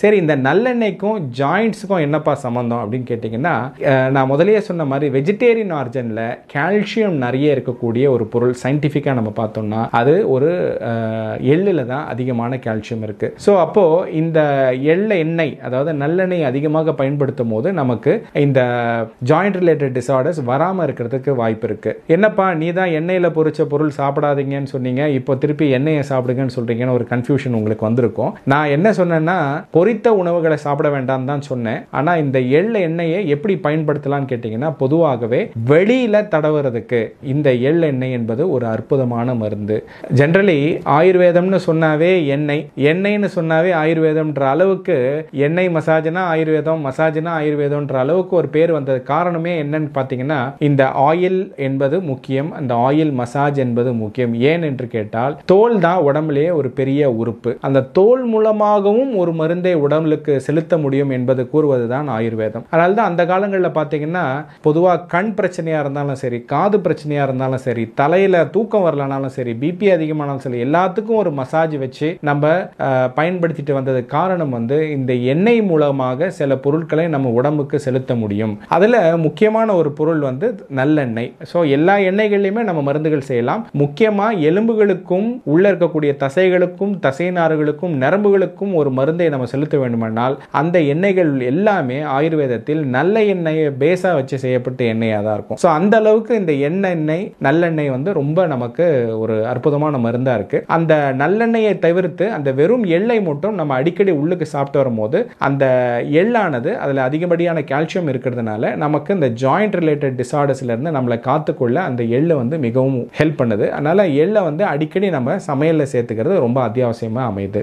சரி இந்த நல்லெண்ணெய்க்கும் ஜாயிண்ட்ஸுக்கும் என்னப்பா சம்மந்தம் அப்படின்னு கேட்டிங்கன்னா நான் முதலே சொன்ன மாதிரி வெஜிடேரியன் ஆர்ஜனில் கால்சியம் நிறைய இருக்கக்கூடிய ஒரு பொருள் சயின்டிஃபிக்காக நம்ம பார்த்தோம்னா அது ஒரு எள்ளில் தான் அதிகமான கால்சியம் இருக்குது ஸோ அப்போது இந்த எள்ள எண்ணெய் அதாவது நல்லெண்ணெய் அதிகமாக பயன்படுத்தும் போது நமக்கு இந்த ஜாயிண்ட் ரிலேட்டட் டிசார்டர்ஸ் வராமல் இருக்கிறதுக்கு வாய்ப்பு இருக்குது என்னப்பா நீ தான் எண்ணெயில் பொறிச்ச பொருள் சாப்பிடாதீங்கன்னு சொன்னீங்க இப்போ திருப்பி எண்ணெயை சாப்பிடுங்கன்னு சொல்கிறீங்கன்னு ஒரு கன்ஃபியூஷன் உங்களுக்கு வந்திருக்கும் நான் என்ன சொன்னேன்னா பொரித்த உணவுகளை சாப்பிட வேண்டாம் தான் சொன்னேன் ஆனால் இந்த எள் எண்ணெயை எப்படி பயன்படுத்தலாம்னு கேட்டிங்கன்னா பொதுவாகவே வெளியில் தடவுறதுக்கு இந்த எள் எண்ணெய் என்பது ஒரு அற்புதமான மருந்து ஜென்ரலி ஆயுர்வேதம்னு சொன்னாவே எண்ணெய் எண்ணெய்னு சொன்னாவே ஆயுர்வேதம்ன்ற அளவுக்கு எண்ணெய் மசாஜ்னா ஆயுர்வேதம் மசாஜ்னா ஆயுர்வேதம்ன்ற அளவுக்கு ஒரு பேர் வந்தது காரணமே என்னன்னு பார்த்தீங்கன்னா இந்த ஆயில் என்பது முக்கியம் அந்த ஆயில் மசாஜ் என்பது முக்கியம் ஏன் என்று கேட்டால் தோல் தான் உடம்புலேயே ஒரு பெரிய உறுப்பு அந்த தோல் மூலமாகவும் ஒரு மருந்தை உடம்புக்கு செலுத்த முடியும் என்பது கூறுவது தான் ஆயுர்வேதம் அதனால தான் அந்த காலங்களில் பார்த்தீங்கன்னா பொதுவாக கண் பிரச்சனையாக இருந்தாலும் சரி காது பிரச்சனையாக இருந்தாலும் சரி தலையில் தூக்கம் வரலனாலும் சரி பிபி அதிகமானாலும் சரி எல்லாத்துக்கும் ஒரு மசாஜ் வச்சு நம்ம பயன்படுத்திட்டு வந்தது காரணம் வந்து இந்த எண்ணெய் மூலமாக சில பொருட்களை நம்ம உடம்புக்கு செலுத்த முடியும் அதில் முக்கியமான ஒரு பொருள் வந்து நல்லெண்ணெய் ஸோ எல்லா எண்ணெய்கள்லையுமே நம்ம மருந்துகள் செய்யலாம் முக்கியமாக எலும்புகளுக்கும் உள்ள இருக்கக்கூடிய தசைகளுக்கும் தசைநாறுகளுக்கும் நரம்புகளுக்கும் ஒரு மருந்தை நம்ம செலுத்த செலுத்த வேண்டுமானால் அந்த எண்ணெய்கள் எல்லாமே ஆயுர்வேதத்தில் நல்ல எண்ணெயை பேஸாக வச்சு செய்யப்பட்ட எண்ணெயாக தான் இருக்கும் ஸோ அந்த அளவுக்கு இந்த எண்ணெய் நல்லெண்ணெய் வந்து ரொம்ப நமக்கு ஒரு அற்புதமான மருந்தாக இருக்குது அந்த நல்லெண்ணெயை தவிர்த்து அந்த வெறும் எள்ளை மட்டும் நம்ம அடிக்கடி உள்ளுக்கு சாப்பிட்டு வரும்போது அந்த எள்ளானது அதில் அதிகப்படியான கால்சியம் இருக்கிறதுனால நமக்கு இந்த ஜாயிண்ட் ரிலேட்டட் டிசார்டர்ஸ்லேருந்து நம்மளை காத்துக்கொள்ள அந்த எள்ளை வந்து மிகவும் ஹெல்ப் பண்ணுது அதனால் எள்ளை வந்து அடிக்கடி நம்ம சமையலில் சேர்த்துக்கிறது ரொம்ப அத்தியாவசியமாக அமையுது